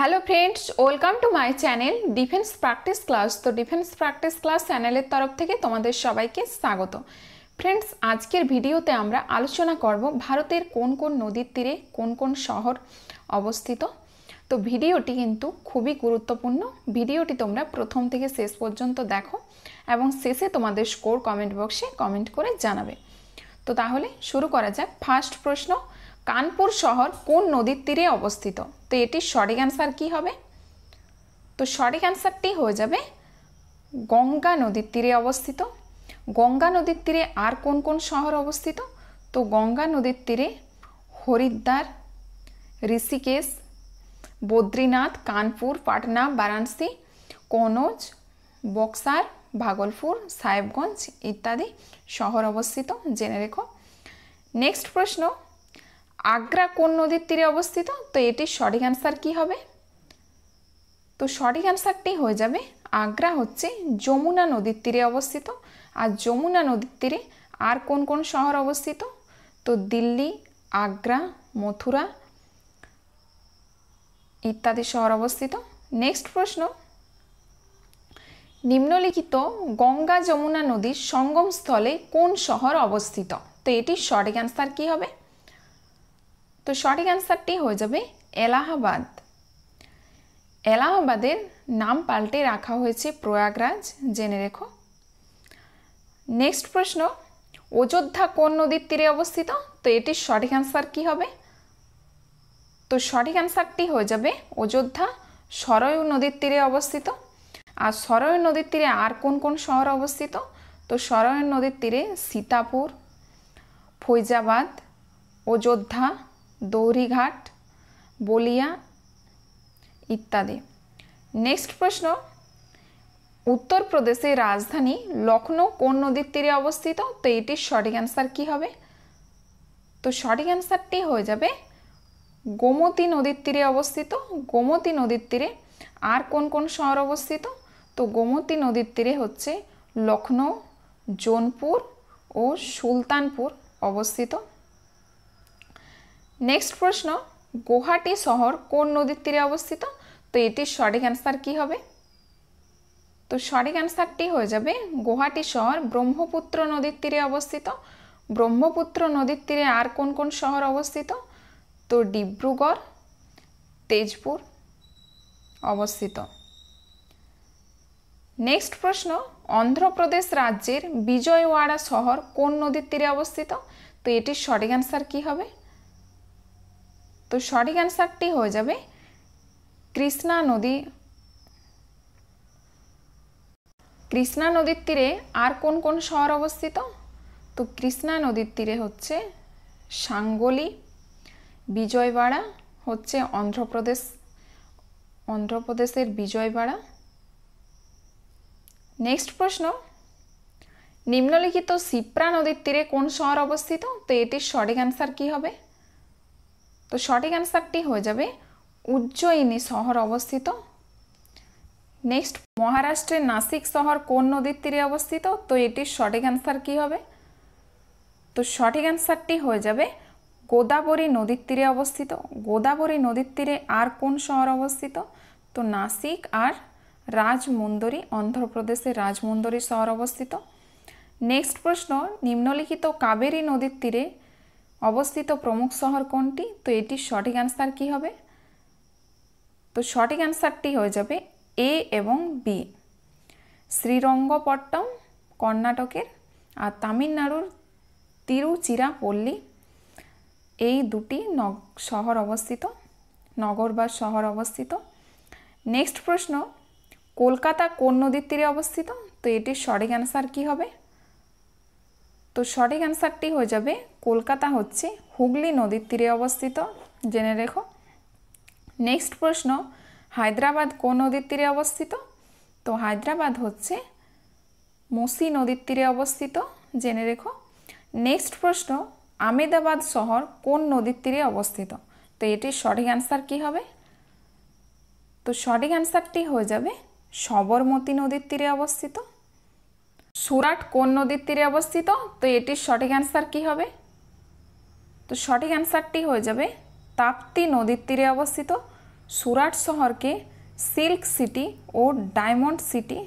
hello friends welcome to my channel defence practice class তো defence practice class চ্যানেলের তরফ থেকে তোমাদের সবাইকে স্বাগত ফ্রেন্ডস আজকের ভিডিওতে আমরা আলোচনা করব ভারতের কোন কোন নদীর তীরে কোন কোন শহর অবস্থিত তো ভিডিওটি কিন্তু খুবই গুরুত্বপূর্ণ ভিডিওটি তোমরা প্রথম থেকে শেষ পর্যন্ত দেখো এবং শেষে তোমাদের স্কোর কমেন্ট বক্সে কমেন্ট করে জানাবে তো তাহলে শুরু করা যাক ফার্স্ট প্রশ্ন কানপুর শহর কোন নদীর তীরে অবস্থিত তো এটির সঠিক অ্যান্সার কী হবে তো সঠিক অ্যান্সারটি হয়ে যাবে গঙ্গা নদীর তীরে অবস্থিত গঙ্গা নদীর তীরে আর কোন কোন শহর অবস্থিত তো গঙ্গা নদীর তীরে হরিদ্বার ঋষিকেশ বদ্রীনাথ কানপুর পাটনা বারাণসী কনজ বক্সার ভাগলপুর সাহেবগঞ্জ ইত্যাদি শহর অবস্থিত জেনে রেখো নেক্সট প্রশ্ন আগ্রা কোন নদীর তীরে অবস্থিত তো এটির সঠিক অ্যান্সার কি হবে তো সঠিক অ্যান্সারটি হয়ে যাবে আগ্রা হচ্ছে যমুনা নদীর তীরে অবস্থিত আর যমুনা নদীর তীরে আর কোন কোন শহর অবস্থিত তো দিল্লি আগ্রা মথুরা ইত্যাদি শহর অবস্থিত নেক্সট প্রশ্ন নিম্নলিখিত গঙ্গা যমুনা নদীর সঙ্গমস্থলে কোন শহর অবস্থিত তো এটির সঠিক অ্যান্সার কী হবে তো সঠিক অ্যান্সারটি হয়ে যাবে এলাহাবাদ এলাহাবাদের নাম পাল্টে রাখা হয়েছে প্রয়াগরাজ জেনে রেখো নেক্সট প্রশ্ন অযোধ্যা কোন নদীর তীরে অবস্থিত তো এটির সঠিক অ্যান্সার কী হবে তো সঠিক অ্যান্সারটি হয়ে যাবে অযোধ্যা সরয়ু নদীর তীরে অবস্থিত আর সরয়ু নদীর তীরে আর কোন কোন শহর অবস্থিত তো সরয়ু নদীর তীরে সীতাপুর ফৈজাবাদ অযোধ্যা দৌরিঘাট বলিয়া ইত্যাদি নেক্সট প্রশ্ন উত্তরপ্রদেশের রাজধানী লখনৌ কোন নদীর তীরে অবস্থিত তো এটির সঠিক অ্যান্সার কী হবে তো সঠিক অ্যান্সারটি হয়ে যাবে গোমতী নদীর তীরে অবস্থিত গোমতী নদীর তীরে আর কোন কোন শহর অবস্থিত তো গোমতী নদীর তীরে হচ্ছে লখনৌ জোনপুর ও সুলতানপুর অবস্থিত নেক্সট প্রশ্ন গুহাটি শহর কোন নদীর তীরে অবস্থিত তো এটির সঠিক অ্যান্সার কী হবে তো সঠিক অ্যান্সারটি হয়ে যাবে গুহাটি শহর ব্রহ্মপুত্র নদীর তীরে অবস্থিত ব্রহ্মপুত্র নদীর তীরে আর কোন কোন শহর অবস্থিত তো ডিব্রুগড় তেজপুর অবস্থিত নেক্সট প্রশ্ন অন্ধ্রপ্রদেশ রাজ্যের বিজয়ওয়াড়া শহর কোন নদীর তীরে অবস্থিত তো এটির সঠিক অ্যান্সার কী হবে তো সঠিক অ্যান্সারটি হয়ে যাবে কৃষ্ণা নদী কৃষ্ণা নদীর তীরে আর কোন কোন শহর অবস্থিত তো কৃষ্ণা নদীর তীরে হচ্ছে সাঙ্গলি বিজয়বাড়া হচ্ছে অন্ধ্রপ্রদেশ অন্ধ্রপ্রদেশের বিজয়বাড়া নেক্সট প্রশ্ন নিম্নলিখিত সিপ্রা নদীর তীরে কোন শহর অবস্থিত তো এটির সঠিক অ্যান্সার কী হবে তো সঠিক অ্যান্সারটি হয়ে যাবে উজ্জয়িনী শহর অবস্থিত নেক্সট মহারাষ্ট্রের নাসিক শহর কোন নদীর তীরে অবস্থিত তো এটির সঠিক অ্যান্সার কী হবে তো সঠিক অ্যান্সারটি হয়ে যাবে গোদাবরী নদীর তীরে অবস্থিত গোদাবরী নদীর তীরে আর কোন শহর অবস্থিত তো নাসিক আর রাজমুন্দরী অন্ধ্রপ্রদেশের রাজমুন্দরী শহর অবস্থিত নেক্সট প্রশ্ন নিম্নলিখিত কাবেরী নদীর তীরে অবস্থিত প্রমুখ শহর কোনটি তো এটির সঠিক অ্যান্সার কি হবে তো সঠিক অ্যান্সারটি হয়ে যাবে এ এবং বি শ্রীরঙ্গপট্টম কর্ণাটকের আর তামিলনাড়ুর তিরুচিরাপল্লী এই দুটি শহর অবস্থিত নগর বা শহর অবস্থিত নেক্সট প্রশ্ন কলকাতা কোন নদীর তীরে অবস্থিত তো এটির সঠিক অ্যান্সার কী হবে তো সঠিক অ্যান্সারটি হয়ে যাবে কলকাতা হচ্ছে হুগলি নদীর তীরে অবস্থিত জেনে রেখো নেক্সট প্রশ্ন হায়দ্রাবাদ কোন নদীর তীরে অবস্থিত তো হায়দ্রাবাদ হচ্ছে মুসি নদীর তীরে অবস্থিত জেনে রেখো নেক্সট প্রশ্ন আমেদাবাদ শহর কোন নদীর তীরে অবস্থিত তো এটির সঠিক অ্যান্সার কী হবে তো সঠিক অ্যান্সারটি হয়ে যাবে সবরমতী নদীর তীরে অবস্থিত সুরাট কোন নদীর তীরে অবস্থিত তো এটির সঠিক অ্যান্সার কি হবে তো সঠিক অ্যান্সারটি হয়ে যাবে তাপ্তি নদীর তীরে অবস্থিত সুরাট শহরকে সিল্ক সিটি ও ডায়মন্ড সিটি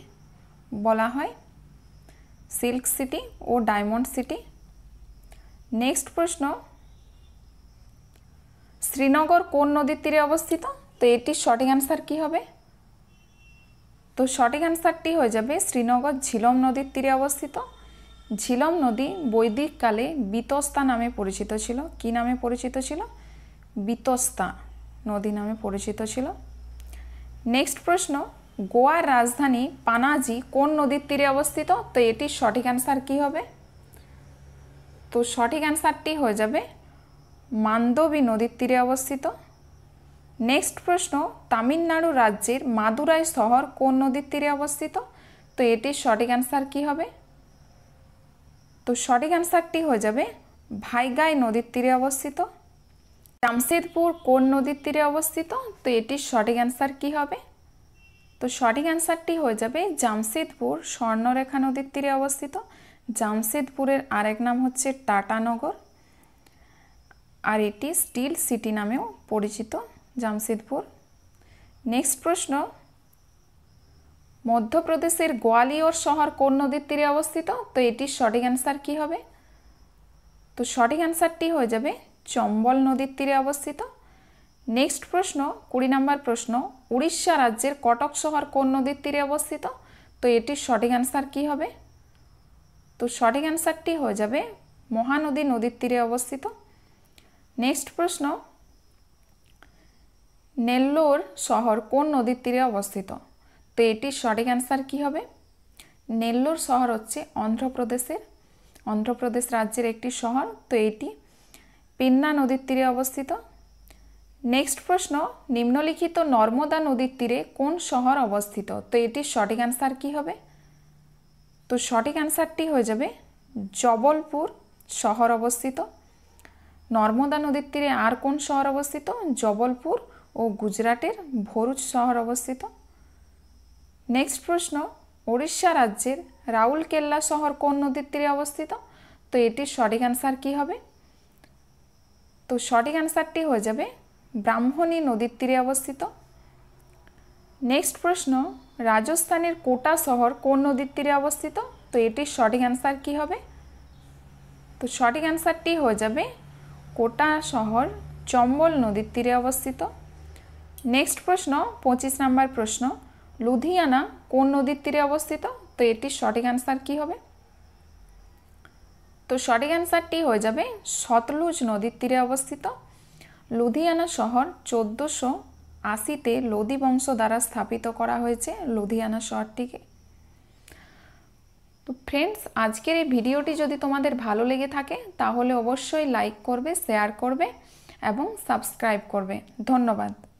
বলা হয় সিল্ক সিটি ও ডায়মন্ড সিটি নেক্সট প্রশ্ন শ্রীনগর কোন নদীর তীরে অবস্থিত তো এটির সঠিক অ্যান্সার কী হবে তো সঠিক অ্যান্সারটি হয়ে যাবে শ্রীনগর ঝিলম নদীর তীরে অবস্থিত ঝিলম নদী বৈদিককালে বিতস্তা নামে পরিচিত ছিল কি নামে পরিচিত ছিল বিতস্তা নদী নামে পরিচিত ছিল নেক্সট প্রশ্ন গোয়ার রাজধানী পানাজি কোন নদীর তীরে অবস্থিত তো এটির সঠিক অ্যান্সার কি হবে তো সঠিক অ্যান্সারটি হয়ে যাবে মান্দবী নদীর তীরে অবস্থিত নেক্সট প্রশ্ন তামিলনাড়ু রাজ্যের মাদুরাই শহর কোন নদীর তীরে অবস্থিত তো এটির সঠিক অ্যান্সার কী হবে তো সঠিক অ্যান্সারটি হয়ে যাবে ভাইগাই নদীর তীরে অবস্থিত জামশেদপুর কোন নদীর তীরে অবস্থিত তো এটির সঠিক অ্যান্সার কী হবে তো সঠিক অ্যান্সারটি হয়ে যাবে জামশেদপুর স্বর্ণরেখা নদীর তীরে অবস্থিত জামশেদপুরের আরেক নাম হচ্ছে টাটানগর আর এটি স্টিল সিটি নামেও পরিচিত জামশেদপুর নেক্সট প্রশ্ন মধ্যপ্রদেশের গোয়ালিয়র শহর কোন নদীর তীরে অবস্থিত তো এটির সঠিক অ্যান্সার কী হবে তো সঠিক অ্যান্সারটি হয়ে যাবে চম্বল নদীর তীরে অবস্থিত নেক্সট প্রশ্ন কুড়ি নম্বর প্রশ্ন উড়িষ্যা রাজ্যের কটক শহর কোন নদীর তীরে অবস্থিত তো এটির সঠিক অ্যান্সার কী হবে তো সঠিক অ্যান্সারটি হয়ে যাবে মহানদী নদীর তীরে অবস্থিত নেক্সট প্রশ্ন নেল্লোর শহর কোন নদীর তীরে অবস্থিত তো এটির সঠিক অ্যান্সার কী হবে নেল্লোর শহর হচ্ছে অন্ধ্রপ্রদেশের অন্ধ্রপ্রদেশ রাজ্যের একটি শহর তো এটি পিন্না নদীর তীরে অবস্থিত নেক্সট প্রশ্ন নিম্নলিখিত নর্মদা নদীর তীরে কোন শহর অবস্থিত তো এটির সঠিক অ্যান্সার কী হবে তো সঠিক অ্যান্সারটি হয়ে যাবে জবলপুর শহর অবস্থিত নর্মদা নদীর তীরে আর কোন শহর অবস্থিত জবলপুর ও গুজরাটের ভরুচ শহর অবস্থিত নেক্সট প্রশ্ন উড়িষ্যা রাজ্যের রাউলকেল্লা শহর কোন নদীর তীরে অবস্থিত তো এটির সঠিক অ্যান্সার কী হবে তো সঠিক অ্যান্সারটি হয়ে যাবে ব্রাহ্মণী নদীর তীরে অবস্থিত নেক্সট প্রশ্ন রাজস্থানের কোটা শহর কোন নদীর তীরে অবস্থিত তো এটির সঠিক অ্যান্সার কী হবে তো সঠিক অ্যান্সারটি হয়ে যাবে কোটা শহর চম্বল নদীর তীরে অবস্থিত নেক্সট প্রশ্ন পঁচিশ নাম্বার প্রশ্ন লুধিয়ানা কোন নদীর তীরে অবস্থিত তো এটির সঠিক অ্যান্সার কী হবে তো সঠিক অ্যান্সারটি হয়ে যাবে সতলুজ নদীর তীরে অবস্থিত লুধিয়ানা শহর চোদ্দোশো আশিতে লোদি বংশ দ্বারা স্থাপিত করা হয়েছে লুধিয়ানা শহরটিকে তো ফ্রেন্ডস আজকের এই ভিডিওটি যদি তোমাদের ভালো লেগে থাকে তাহলে অবশ্যই লাইক করবে শেয়ার করবে এবং সাবস্ক্রাইব করবে ধন্যবাদ